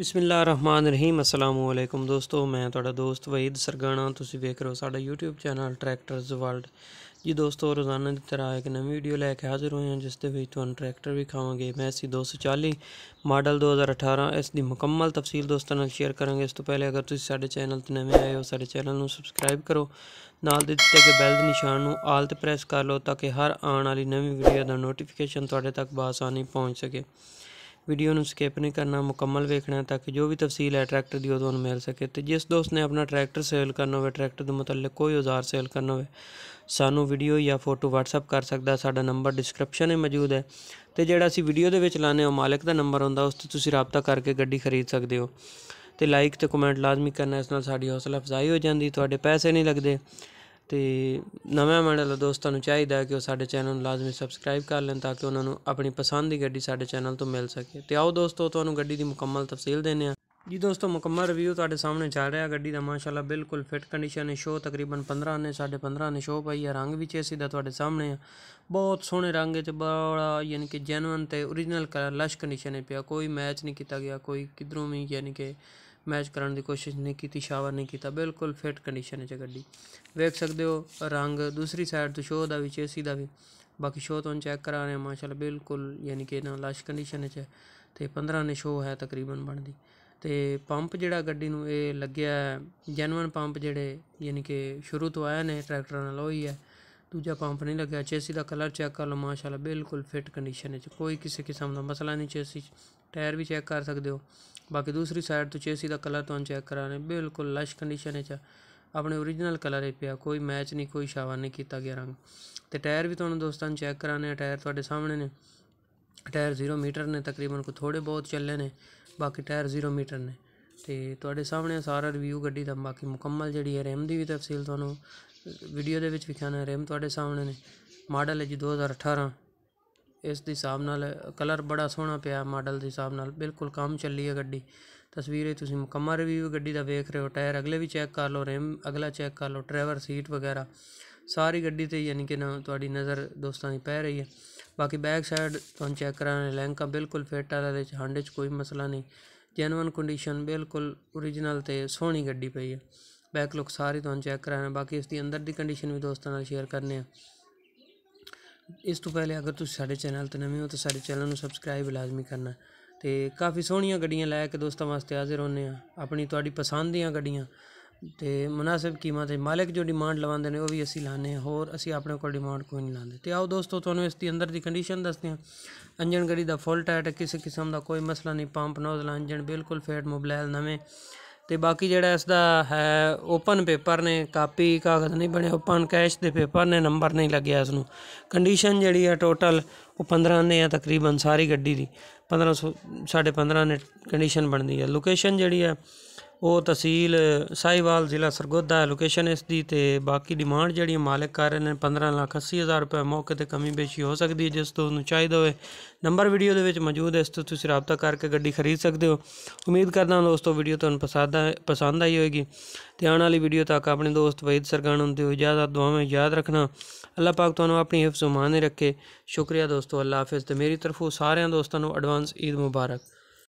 ਰਹੀਮ ਅਸਲਾਮੁ ਅਲੈਕੁਮ ਦੋਸਤੋ ਮੈਂ ਤੁਹਾਡਾ ਦੋਸਤ ਵਹੀਦ ਸਰਗਾਣਾ ਤੁਸੀਂ ਵੇਖ ਰਹੇ ਹੋ ਸਾਡਾ YouTube ਚੈਨਲ ਟਰੈਕਟਰਸ ਵਰਲਡ ਜੀ ਦੋਸਤੋ ਰੋਜ਼ਾਨਾ ਦੀ ਤਰ੍ਹਾਂ ਇੱਕ ਨਵੀਂ ਵੀਡੀਓ ਲੈ ਕੇ ਹਾਜ਼ਰ ਹੋਏ ਹਾਂ ਜਿਸ ਦੇ ਵਿੱਚ ਤੁਹਾਨੂੰ ਟਰੈਕਟਰ ਵੀ ਖਾਵਾਂਗੇ ਮੈਸੀ 240 ਮਾਡਲ 2018 ਇਸ ਦੀ ਮੁਕੰਮਲ ਤਫਸੀਲ ਦੋਸਤਾਂ ਨਾਲ ਸ਼ੇਅਰ ਕਰਾਂਗੇ ਇਸ ਤੋਂ ਪਹਿਲੇ ਅਗਰ ਤੁਸੀਂ ਸਾਡੇ ਚੈਨਲ ਤੇ ਨਵੇਂ ਆਏ ਹੋ ਸਾਡੇ ਚੈਨਲ ਨੂੰ ਸਬਸਕ੍ਰਾਈਬ ਕਰੋ ਨਾਲ ਦੇ ਦਿੱਤੇ ਗਏ ਬੈਲ ਦੇ ਨਿਸ਼ਾਨ ਨੂੰ ਆਲ ਤੇ ਪ੍ਰੈਸ ਕਰ ਲਓ ਤਾਂ ਕਿ ਹਰ ਆਉਣ ਵਾਲੀ ਨਵੀਂ ਵੀਡੀਓ ਦਾ ਨੋਟੀਫਿਕੇਸ਼ਨ ਤੁਹਾਡੇ ਤੱਕ ਬਾਸਾਨੀ ਪਹੁੰਚ ਸਕੇ ਵੀਡੀਓ ਨੂੰ ਸਕਿਪ ਨਹੀਂ ਕਰਨਾ ਮੁਕੰਮਲ ਵੇਖਣਾ ਤਾਂ ਕਿ ਜੋ ਵੀ ਤਫਸੀਲ ਹੈ ਟਰੈਕਟਰ ਦੀ ਉਹ ਤੁਹਾਨੂੰ ਮਿਲ ਸਕੇ ਤੇ ਜਿਸ ਦੋਸਤ ਨੇ ਆਪਣਾ ਟਰੈਕਟਰ ਸੇਲ ਕਰਨਾ ਹੋਵੇ ਟਰੈਕਟਰ ਦੇ ਮੁਤਲਕ ਕੋਈ ਔਜ਼ਾਰ ਸੇਲ ਕਰਨਾ ਹੋਵੇ ਸਾਨੂੰ ਵੀਡੀਓ ਜਾਂ ਫੋਟੋ WhatsApp ਕਰ ਸਕਦਾ ਸਾਡਾ ਨੰਬਰ ਡਿਸਕ੍ਰਿਪਸ਼ਨ ਵਿੱਚ ਮੌਜੂਦ ਹੈ ਤੇ ਜਿਹੜਾ ਅਸੀਂ ਵੀਡੀਓ ਦੇ ਵਿੱਚ ਲਾਣੇ ਹੋ ਮਾਲਕ ਦਾ ਨੰਬਰ ਹੁੰਦਾ ਉਸ ਤੇ ਤੁਸੀਂ ਰਾਬਤਾ ਕਰਕੇ ਗੱਡੀ ਖਰੀਦ ਸਕਦੇ ਹੋ ਤੇ ਲਾਈਕ ਤੇ ਕਮੈਂਟ ਲਾਜ਼ਮੀ ਕਰਨਾ ਇਸ ਨਾਲ ਸਾਡੀ ਹੌਸਲਾ ਅਫਜ਼ਾਈ ਹੋ ਜਾਂਦੀ ਤੁਹਾਡੇ ਪੈਸੇ ਨਹੀਂ ਲੱਗਦੇ ਤੇ ਨਵੇਂ ਮਾਡਲ ਦੋਸਤਾਂ ਨੂੰ ਚਾਹੀਦਾ ਕਿ ਉਹ ਸਾਡੇ ਚੈਨਲ ਨੂੰ ਲਾਜ਼ਮੀ ਸਬਸਕ੍ਰਾਈਬ ਕਰ ਲੈਣ ਤਾਂ ਕਿ ਉਹਨਾਂ ਨੂੰ ਆਪਣੀ ਪਸੰਦ ਦੀ ਗੱਡੀ ਸਾਡੇ ਚੈਨਲ ਤੋਂ ਮਿਲ ਸਕੇ ਤੇ ਆਓ ਦੋਸਤੋ ਤੁਹਾਨੂੰ ਗੱਡੀ ਦੀ ਮੁਕੰਮਲ ਤਫਸੀਲ ਦਿੰਨੇ ਆ ਜੀ ਦੋਸਤੋ ਮੁਕੰਮਲ ਰਿਵਿਊ ਤੁਹਾਡੇ ਸਾਹਮਣੇ ਚੱਲ ਰਿਹਾ ਗੱਡੀ ਦਾ ਮਾਸ਼ਾਅੱਲਾ ਬਿਲਕੁਲ ਫਿਟ ਕੰਡੀਸ਼ਨ ਹੈ ਸ਼ੋ ਤਕਰੀਬਨ 15 ਨੇ ਸਾਡੇ 15 ਨੇ ਸ਼ੋ ਪਈ ਹੈ ਰੰਗ ਵੀ ਚੇ ਸਿੱਧਾ ਤੁਹਾਡੇ ਸਾਹਮਣੇ ਆ ਬਹੁਤ ਸੋਹਣੇ ਰੰਗ ਚ ਤੇ ਬੜਾ ਯਾਨੀ ਕਿ ਜੈਨੂਇਨ ਤੇ origignal ਕਲਰ ਲਸ਼ ਕੰਡੀਸ਼ਨ ਹੈ ਪਿਆ ਕੋਈ ਮੈਚ ਨਹੀਂ ਕੀਤਾ ਗਿਆ ਕੋਈ ਕਿਧਰੋਂ ਵੀ ਯਾਨੀ ਕਿ ਮੈਚ ਕਰਨ ਦੀ ਕੋਸ਼ਿਸ਼ ਨਹੀਂ ਕੀਤੀ ਸ਼ਾਵਰ ਨਹੀਂ ਕੀਤਾ ਬਿਲਕੁਲ ਫਿਟ ਕੰਡੀਸ਼ਨ ਵਿੱਚ ਗੱਡੀ ਵੇਖ ਸਕਦੇ ਹੋ ਰੰਗ ਦੂਸਰੀ ਸਾਈਡ ਤੋਂ ਸ਼ੋਅ ਦਾ ਵੀ ਚੇਸੀ ਦਾ ਵੀ ਬਾਕੀ ਸ਼ੋਅ ਤੋਂ ਚੈੱਕ ਕਰਾ ਰਹੇ ਮਾਸ਼ਾਅੱਲਾ ਬਿਲਕੁਲ ਯਾਨੀ ਕਿ ਨਾ ਲਾਸ਼ ਕੰਡੀਸ਼ਨ ਵਿੱਚ ਹੈ ਤੇ 15 ਨੇ ਸ਼ੋਅ ਹੈ ਤਕਰੀਬਨ ਬਣਦੀ ਤੇ ਪੰਪ ਜਿਹੜਾ ਗੱਡੀ ਨੂੰ ਇਹ ਲੱਗਿਆ ਜੈਨੂਨ ਪੰਪ ਜਿਹੜੇ ਯਾਨੀ ਕਿ ਸ਼ੁਰੂ ਤੋਂ ਆਇਆ ਨੇ ਟਰੈਕਟਰ ਨਾਲ ਉਹੀ ਹੈ ਦੂਜਾ ਪੰਪ ਨਹੀਂ ਲੱਗਿਆ ਚੇਸੀ ਦਾ ਕਲਰ ਚੈੱਕ ਕਰ ਲਓ ਮਾਸ਼ਾਅੱਲਾ ਬਿਲਕੁਲ ਫਿਟ ਕੰਡੀਸ਼ਨ ਵਿੱਚ ਕੋਈ ਕਿਸੇ ਕਿਸਮ ਦਾ ਮਸਲਾ ਨਹੀਂ ਚੇਸੀ ਟਾਇਰ ਵੀ ਚੈੱਕ ਕਰ ਸਕਦੇ ਹੋ ਬਾਕੀ ਦੂਸਰੀ ਸਾਈਡ ਤੋਂ ਚੇਸੀ ਦਾ ਕਲਰ ਤੁਹਾਨੂੰ ਚੈੱਕ ਕਰਾਣੇ ਬਿਲਕੁਲ ਲਸ਼ ਕੰਡੀਸ਼ਨ ਵਿੱਚ ਆਪਣੇ origignal ਕਲਰ ਹੀ ਪਿਆ ਕੋਈ ਮੈਚ ਨਹੀਂ ਕੋਈ ਸ਼ਾਵਾ ਨਹੀਂ ਕੀਤਾ ਗਿਆ ਰੰਗ ਤੇ ਟਾਇਰ ਵੀ ਤੁਹਾਨੂੰ ਦੋਸਤਾਂ ਚੈੱਕ ਕਰਾਣੇ ਟਾਇਰ ਤੁਹਾਡੇ ਸਾਹਮਣੇ ਨੇ ਟਾਇਰ 0 ਮੀਟਰ ਨੇ ਤਕਰੀਬਨ ਕੋ ਥੋੜੇ ਬਹੁਤ ਚੱਲੇ ਨੇ ਬਾਕੀ ਟਾਇਰ 0 ਮੀਟਰ ਨੇ ਤੇ ਤੁਹਾਡੇ ਸਾਹਮਣੇ ਸਾਰਾ ਰਿਵਿਊ ਗੱਡੀ ਦਾ ਬਾਕੀ ਮੁਕੰਮਲ ਜਿਹੜੀ ਹੈ ਰੈਮ ਦੀ ਵੀ ਤਫਸੀਲ ਤੁਹਾਨੂੰ ਵੀਡੀਓ ਦੇ ਵਿੱਚ ਵਿਖਾਣਾ ਰਿਮ ਤੁਹਾਡੇ ਸਾਹਮਣੇ ਨੇ ਮਾਡਲ ਹੈ ਜੀ 2018 ਇਸ ਦੇ ਹਿਸਾਬ ਨਾਲ ਕਲਰ ਬੜਾ ਸੋਹਣਾ ਪਿਆ ਮਾਡਲ ਦੇ ਹਿਸਾਬ ਨਾਲ ਬਿਲਕੁਲ ਕੰਮ ਚੱਲੀ ਹੈ ਗੱਡੀ ਤਸਵੀਰੇ ਤੁਸੀਂ ਮੁਕੰਮਲ ਰਿਵਿਊ ਗੱਡੀ ਦਾ ਵੇਖ ਰਹੇ ਹੋ ਟਾਇਰ ਅਗਲੇ ਵੀ ਚੈੱਕ ਕਰ ਲਓ ਰਿਮ ਅਗਲਾ ਚੈੱਕ ਕਰ ਲਓ ਡਰਾਈਵਰ ਸੀਟ ਵਗੈਰਾ ਸਾਰੀ ਗੱਡੀ ਤੇ ਯਾਨੀ ਕਿ ਨਾ ਤੁਹਾਡੀ ਨਜ਼ਰ ਦੋਸਤਾਂ ਦੀ ਪੈ ਰਹੀ ਹੈ ਬਾਕੀ ਬੈਕ ਸਾਈਡ ਤੁਹਾਨੂੰ ਚੈੱਕ ਕਰਾਂ ਲੈਂਕਾ ਬਿਲਕੁਲ ਫਿੱਟ ਆ ਰਿਹਾ ਹੰਡੇ 'ਚ ਕੋਈ ਮਸਲਾ ਨਹੀਂ ਜੈਨੂਨ ਕੰਡੀਸ਼ਨ ਬਿਲਕੁਲ origignal ਤੇ ਸੋਹਣੀ ਗੱਡੀ ਪਈ ਹੈ ਬੈਕ ਲੁੱਕ ਸਾਰੀ ਤੁਹਾਨੂੰ ਚੈੱਕ ਕਰਾਣਾ ਬਾਕੀ ਉਸ ਦੀ ਅੰਦਰ ਦੀ ਕੰਡੀਸ਼ਨ ਵੀ ਦੋਸਤਾਂ ਨਾਲ ਸ਼ੇਅਰ ਕਰਨੇ ਆ ਇਸ ਤੋਂ ਪਹਿਲੇ ਅਗਰ ਤੁਸੀਂ ਸਾਡੇ ਚੈਨਲ ਤੇ ਨਵੇਂ ਹੋ ਤਾਂ ਸਾਡੇ ਚੈਨਲ ਨੂੰ ਸਬਸਕ੍ਰਾਈਬ ਲਾਜ਼ਮੀ ਕਰਨਾ ਤੇ ਕਾਫੀ ਸੋਹਣੀਆਂ ਗੱਡੀਆਂ ਲੈ ਕੇ ਦੋਸਤਾਂ ਵਾਸਤੇ ਹਾਜ਼ਰ ਹੋਨੇ ਆ ਆਪਣੀ ਤੁਹਾਡੀ ਪਸੰਦ ਦੀਆਂ ਗੱਡੀਆਂ ਤੇ ਮناسب ਕੀਮਤ ਤੇ ਮਾਲਕ ਜੋ ਡਿਮਾਂਡ ਲਵਾਉਂਦੇ ਨੇ ਉਹ ਵੀ ਅਸੀਂ ਲਾਣੇ ਹੋਰ ਅਸੀਂ ਆਪਣੇ ਕੋਲ ਡਿਮਾਂਡ ਕੋਈ ਨਹੀਂ ਲਾਉਂਦੇ ਤੇ ਆਓ ਦੋਸਤੋ ਤੁਹਾਨੂੰ ਇਸ ਦੀ ਅੰਦਰ ਦੀ ਕੰਡੀਸ਼ਨ ਦੱਸਦੇ ਆ ਇੰਜਨ ਗੱਡੀ ਦਾ ਫੁੱਲ ਟਾਇਰ ਕਿਸੇ ਕਿਸਮ ਦਾ ਕੋਈ ਮਸਲਾ ਨਹੀਂ ਪੰਪ ਨੋਜ਼ਲ ਇੰਜਨ ਬਿਲਕੁਲ ਫੇਟ ਮੋਬਾਈਲ ਨਵੇਂ ਤੇ ਬਾਕੀ ਜਿਹੜਾ ਇਸ ਦਾ ਹੈ ਓਪਨ ਪੇਪਰ ਨੇ ਕਾਪੀ ਕਾਗਜ਼ ਨਹੀਂ ਬਣਿਆ ਓਪਨ ਕੈਸ਼ ਦੇ ਪੇਪਰ ਨੇ ਨੰਬਰ ਨਹੀਂ ਲੱਗਿਆ ਇਸ ਨੂੰ ਕੰਡੀਸ਼ਨ ਜਿਹੜੀ ਆ ਟੋਟਲ ਉਹ 15 ਨੇ ਆ ਤਕਰੀਬਨ ਸਾਰੀ ਗੱਡੀ ਦੀ 1500 15.5 ਨੇ ਕੰਡੀਸ਼ਨ ਬਣਦੀ ਹੈ ਲੋਕੇਸ਼ਨ ਜਿਹੜੀ ਆ ਉਹ ਤਹਿਸੀਲ ਸਾਈਵਾਲ ਜ਼ਿਲ੍ਹਾ ਸਰਗੋਦਾ ਹੈ ਲੋਕੇਸ਼ਨ ਇਸ ਦੀ ਤੇ ਬਾਕੀ ਡਿਮਾਂਡ ਜਿਹੜੀ ਮਾਲਕ ਕਰ ਰਹੇ ਨੇ 15 ਲੱਖ 80 ਹਜ਼ਾਰ ਰੁਪਏ ਮੌਕੇ ਤੇ ਕਮੀ ਬੇਸ਼ੀ ਹੋ ਸਕਦੀ ਹੈ ਜਿਸ ਤੋਂ ਉਹਨੂੰ ਚਾਹੀਦਾ ਹੋਵੇ ਨੰਬਰ ਵੀਡੀਓ ਦੇ ਵਿੱਚ ਮੌਜੂਦ ਹੈ ਇਸ ਤੋਂ ਤੁਸੀਂ رابطہ ਕਰਕੇ ਗੱਡੀ ਖਰੀਦ ਸਕਦੇ ਹੋ ਉਮੀਦ ਕਰਦਾ ਹਾਂ ਦੋਸਤੋ ਵੀਡੀਓ ਤੁਹਾਨੂੰ ਪਸੰਦ ਆ ਪਸੰਦ ਆਈ ਹੋਵੇਗੀ ਤੇ ਆਉਣ ਵਾਲੀ ਵੀਡੀਓ ਤੱਕ ਆਪਣੇ ਦੋਸਤ ਵੈਦ ਸਰਗਣ ਨੂੰ ਦਿਓ ਇਜਾਜ਼ਤ ਦੁਆਵਾਂ ਯਾਦ ਰੱਖਣਾ ਅੱਲਾਹ ਪਾਕ ਤੁਹਾਨੂੰ ਆਪਣੀ ਹਿਫਜ਼ ਉਮਾਨੇ ਰੱਖੇ ਸ਼ੁਕਰੀਆ ਦੋਸਤੋ ਅੱਲਾਹ ਹਾਫਿਜ਼ ਤੇ ਮੇਰੀ ਤਰਫੋਂ ਸਾਰਿਆਂ ਦੋਸਤਾਂ ਨੂੰ ਐਡਵਾਂਸ ਈਦ ਮੁਬਾਰਕ